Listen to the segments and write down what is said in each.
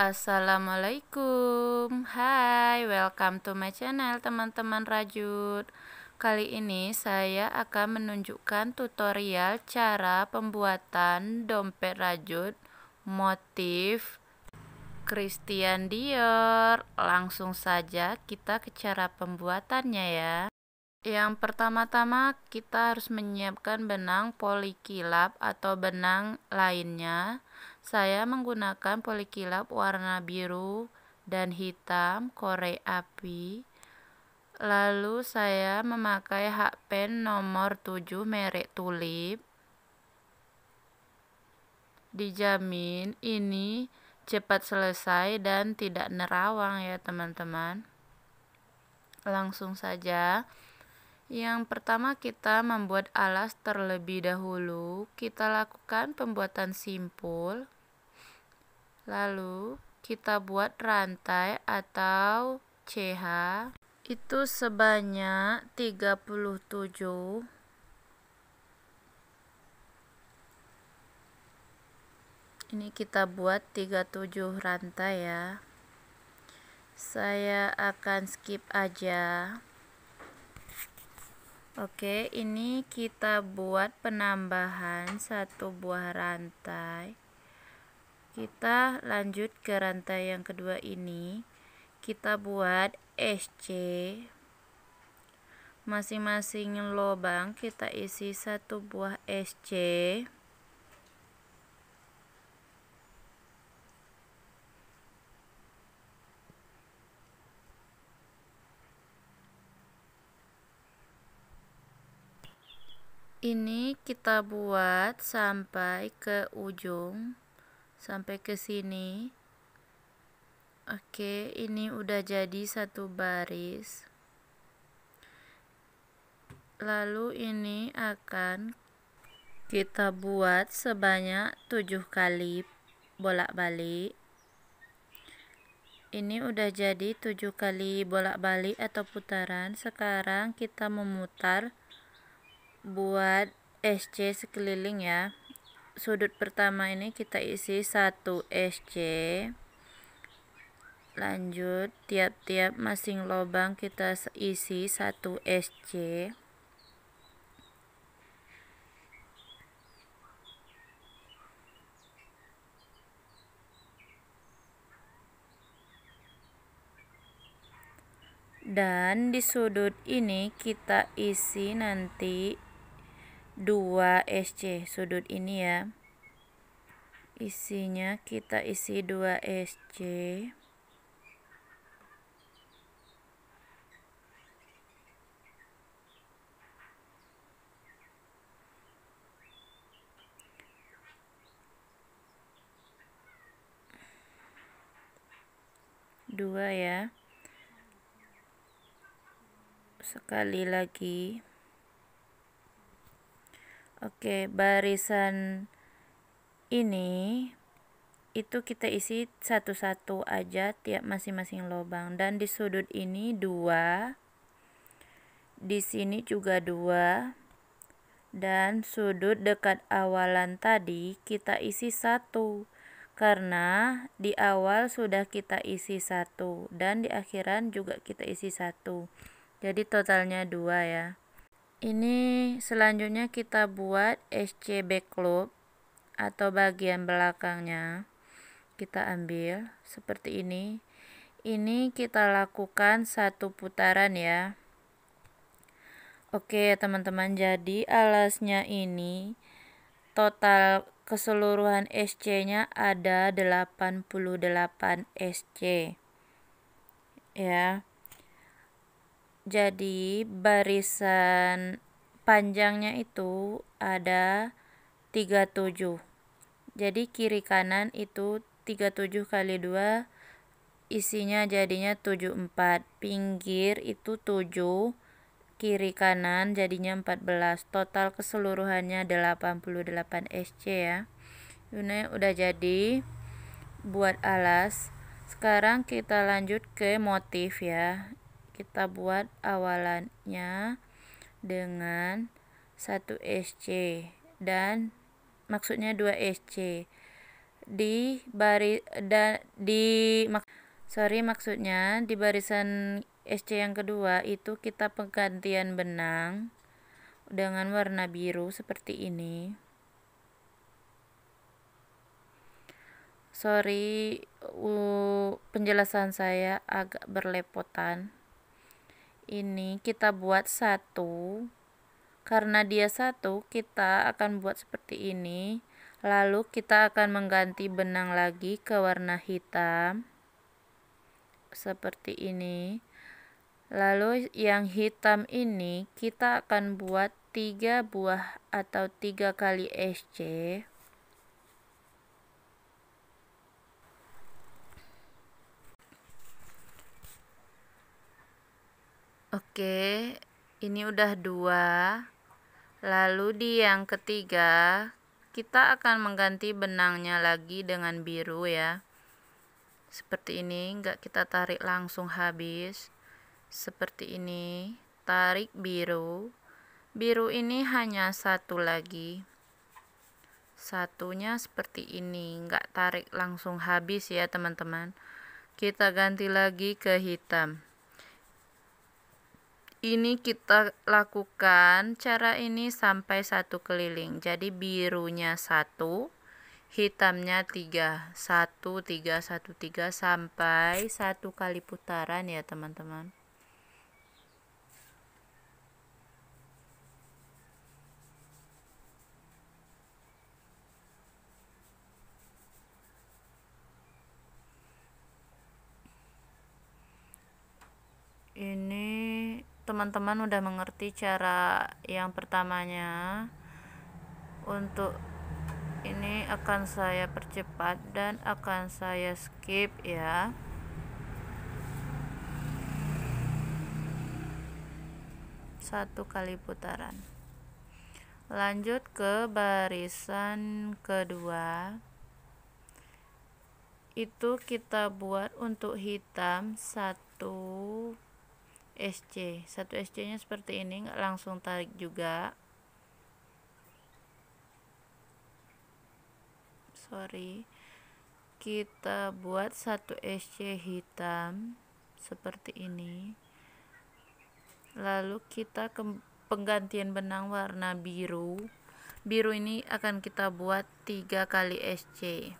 Assalamualaikum Hai, welcome to my channel teman-teman rajut Kali ini saya akan menunjukkan tutorial cara pembuatan dompet rajut motif Christian Dior. Langsung saja kita ke cara pembuatannya ya. Yang pertama-tama kita harus menyiapkan benang polikilap atau benang lainnya. Saya menggunakan polikilap warna biru dan hitam korek api. Lalu saya memakai hak pen nomor 7 merek Tulip. Dijamin ini cepat selesai dan tidak nerawang ya teman-teman langsung saja yang pertama kita membuat alas terlebih dahulu kita lakukan pembuatan simpul lalu kita buat rantai atau CH itu sebanyak 37 ini kita buat 37 rantai ya saya akan skip aja oke ini kita buat penambahan satu buah rantai kita lanjut ke rantai yang kedua ini kita buat SC masing-masing lubang kita isi satu buah SC ini kita buat sampai ke ujung sampai ke sini oke ini udah jadi satu baris lalu ini akan kita buat sebanyak tujuh kali bolak-balik ini udah jadi tujuh kali bolak-balik atau putaran sekarang kita memutar buat SC sekeliling ya sudut pertama ini kita isi 1 SC lanjut tiap-tiap masing lubang kita isi 1 SC dan di sudut ini kita isi nanti 2SC sudut ini ya isinya kita isi 2SC dua ya sekali lagi Oke, barisan ini itu kita isi satu-satu aja tiap masing-masing lubang dan di sudut ini dua di sini juga dua dan sudut dekat awalan tadi kita isi satu karena di awal sudah kita isi satu dan di akhiran juga kita isi satu jadi totalnya dua ya ini selanjutnya kita buat SC back loop atau bagian belakangnya kita ambil seperti ini ini kita lakukan satu putaran ya oke teman-teman jadi alasnya ini total keseluruhan SC nya ada 88 SC ya jadi barisan panjangnya itu ada 37 jadi kiri kanan itu 37 kali 2 isinya jadinya 74 pinggir itu 7 kiri kanan jadinya 14 total keseluruhannya 88 SC ya ini udah jadi buat alas sekarang kita lanjut ke motif ya kita buat awalannya dengan 1 SC dan maksudnya 2 SC di baris dan di mak, sorry maksudnya di barisan SC yang kedua itu kita penggantian benang dengan warna biru seperti ini sorry uh, penjelasan saya agak berlepotan ini kita buat satu karena dia satu kita akan buat seperti ini lalu kita akan mengganti benang lagi ke warna hitam seperti ini lalu yang hitam ini kita akan buat tiga buah atau tiga kali SC Oke, ini udah dua. Lalu di yang ketiga, kita akan mengganti benangnya lagi dengan biru ya. Seperti ini, enggak kita tarik langsung habis. Seperti ini, tarik biru. Biru ini hanya satu lagi. Satunya seperti ini, enggak tarik langsung habis ya teman-teman. Kita ganti lagi ke hitam ini kita lakukan cara ini sampai satu keliling jadi birunya satu hitamnya tiga satu tiga satu tiga sampai satu kali putaran ya teman-teman ini teman-teman udah mengerti cara yang pertamanya untuk ini akan saya percepat dan akan saya skip ya satu kali putaran lanjut ke barisan kedua itu kita buat untuk hitam satu SC satu SC nya seperti ini nggak langsung tarik juga sorry kita buat satu SC hitam seperti ini lalu kita ke penggantian benang warna biru biru ini akan kita buat tiga kali SC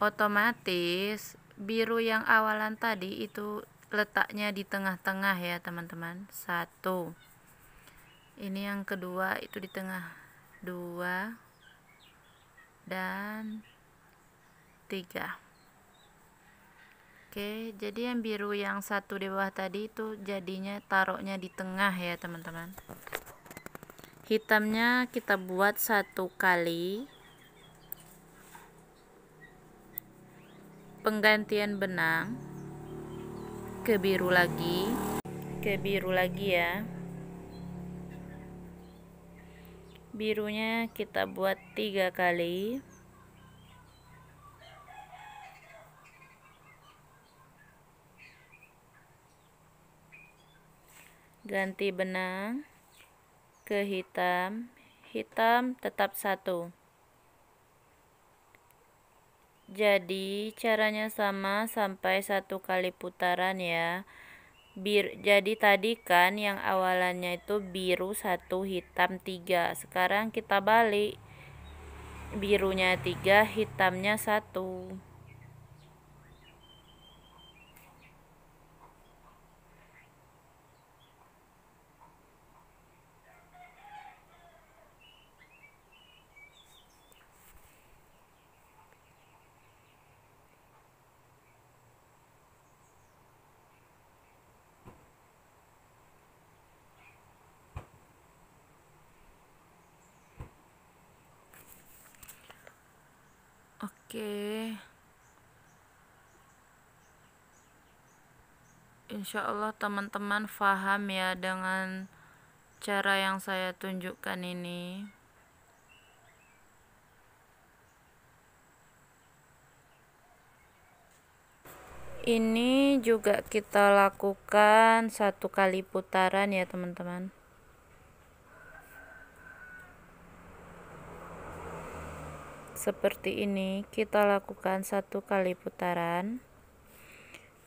otomatis biru yang awalan tadi itu letaknya di tengah-tengah ya teman-teman satu ini yang kedua itu di tengah dua dan tiga oke jadi yang biru yang satu di bawah tadi itu jadinya taruhnya di tengah ya teman-teman hitamnya kita buat satu kali penggantian benang ke biru lagi ke biru lagi ya birunya kita buat tiga kali ganti benang ke hitam hitam tetap satu jadi caranya sama sampai satu kali putaran ya. Bir, jadi tadi kan yang awalannya itu biru satu hitam tiga. Sekarang kita balik birunya tiga hitamnya satu. Oke. Insya Allah teman-teman faham ya dengan cara yang saya tunjukkan ini. Ini juga kita lakukan satu kali putaran ya teman-teman. seperti ini kita lakukan satu kali putaran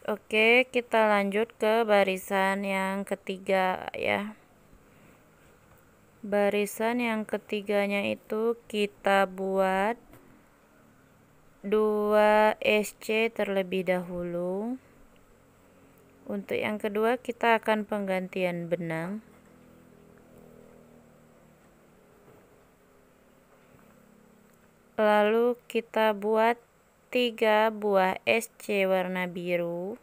oke kita lanjut ke barisan yang ketiga ya barisan yang ketiganya itu kita buat 2 SC terlebih dahulu untuk yang kedua kita akan penggantian benang Lalu kita buat tiga buah SC warna biru.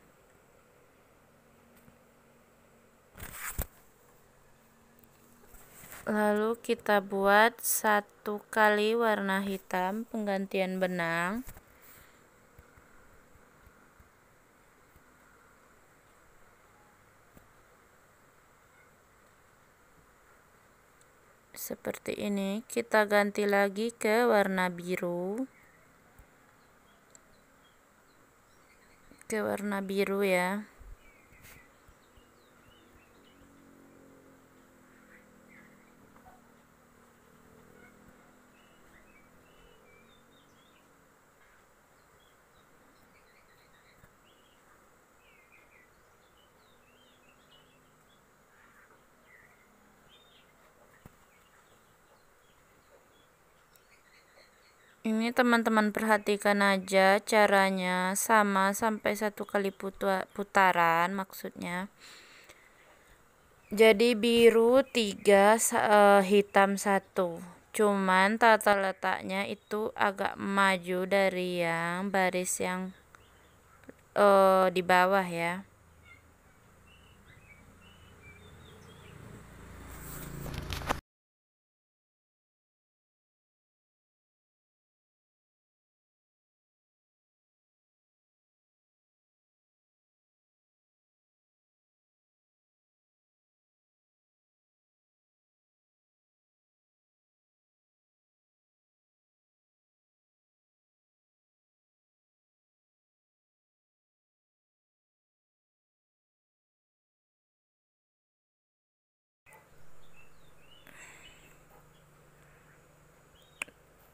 Lalu kita buat satu kali warna hitam penggantian benang. seperti ini kita ganti lagi ke warna biru ke warna biru ya ini teman-teman perhatikan aja caranya sama sampai satu kali putaran maksudnya jadi biru tiga eh, hitam satu. cuman tata letaknya itu agak maju dari yang baris yang uh, di bawah ya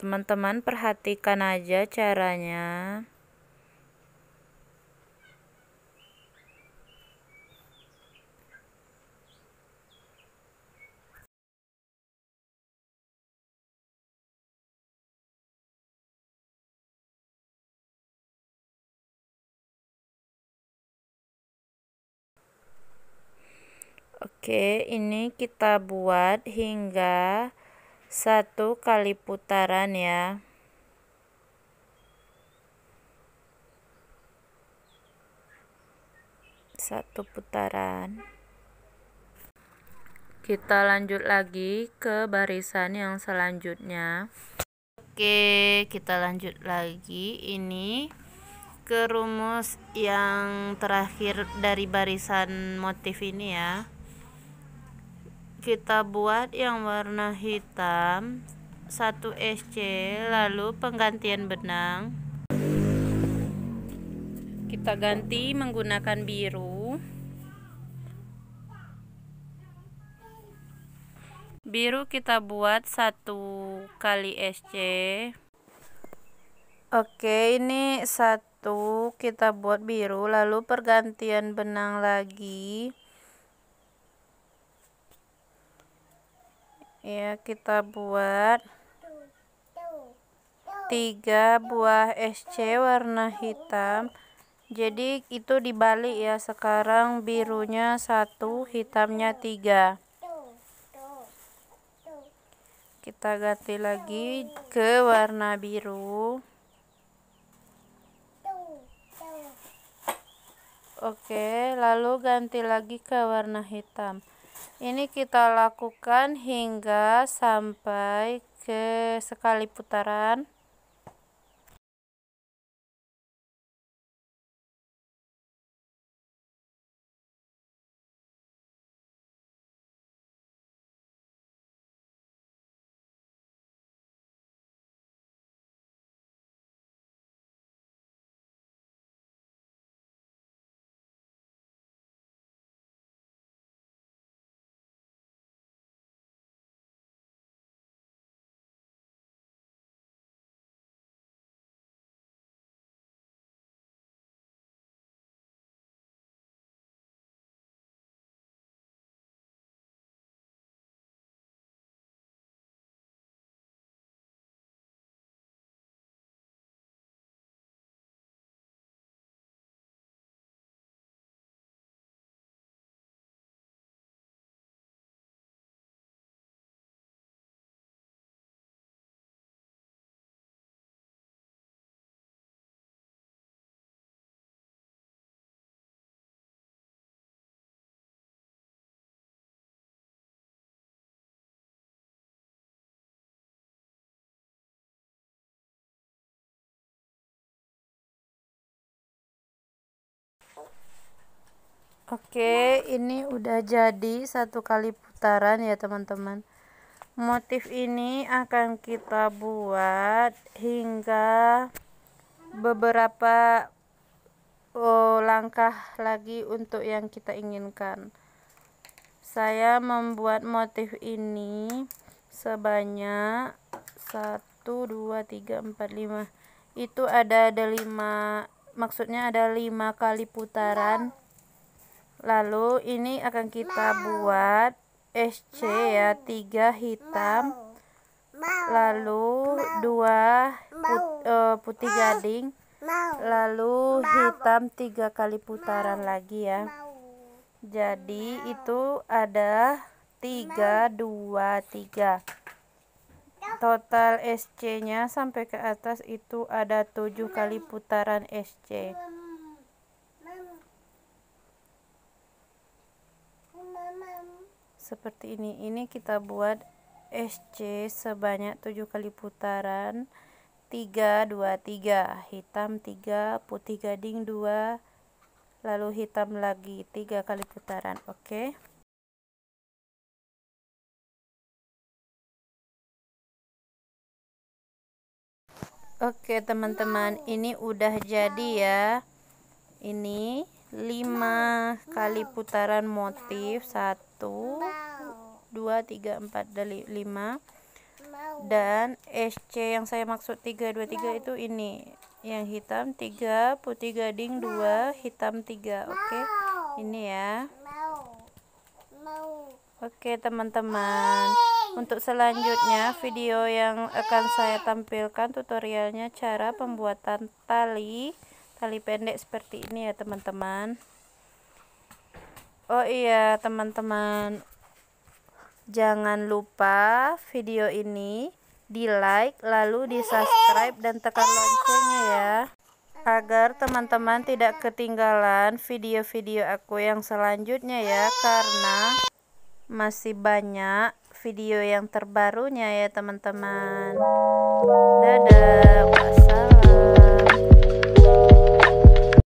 teman-teman perhatikan aja caranya Oke, ini kita buat hingga satu kali putaran ya satu putaran kita lanjut lagi ke barisan yang selanjutnya oke kita lanjut lagi ini ke rumus yang terakhir dari barisan motif ini ya kita buat yang warna hitam satu SC lalu penggantian benang kita ganti menggunakan biru biru kita buat satu kali SC oke ini satu kita buat biru lalu pergantian benang lagi ya kita buat tiga buah SC warna hitam jadi itu dibalik ya sekarang birunya satu hitamnya tiga kita ganti lagi ke warna biru oke lalu ganti lagi ke warna hitam ini kita lakukan hingga sampai ke sekali putaran. Oke, ini udah jadi satu kali putaran ya teman-teman. Motif ini akan kita buat hingga beberapa oh, langkah lagi untuk yang kita inginkan. Saya membuat motif ini sebanyak 1 2 3 4 5. Itu ada ada 5 maksudnya ada 5 kali putaran lalu ini akan kita Mau. buat SC ya, Mau. ya tiga hitam Mau. lalu Mau. dua put, uh, putih Mau. gading Mau. lalu Mau. hitam tiga kali putaran Mau. lagi ya Mau. jadi Mau. itu ada tiga Mau. dua tiga total SC nya sampai ke atas itu ada tujuh Mau. kali putaran SC Mau. seperti ini ini kita buat SC sebanyak 7 kali putaran 3 2 3 hitam 3 putih gading 2 lalu hitam lagi 3 kali putaran oke okay. Oke okay, teman-teman ini udah jadi ya ini 5 kali putaran motif 1 satu dua tiga empat dari lima dan SC yang saya maksud tiga dua tiga itu ini yang hitam tiga putih gading dua hitam tiga oke okay? ini ya oke okay, teman-teman untuk selanjutnya video yang akan saya tampilkan tutorialnya cara pembuatan tali tali pendek seperti ini ya teman-teman Oh iya, teman-teman. Jangan lupa video ini di-like lalu di-subscribe dan tekan loncengnya ya. Agar teman-teman tidak ketinggalan video-video aku yang selanjutnya ya karena masih banyak video yang terbarunya ya teman-teman. Dadah.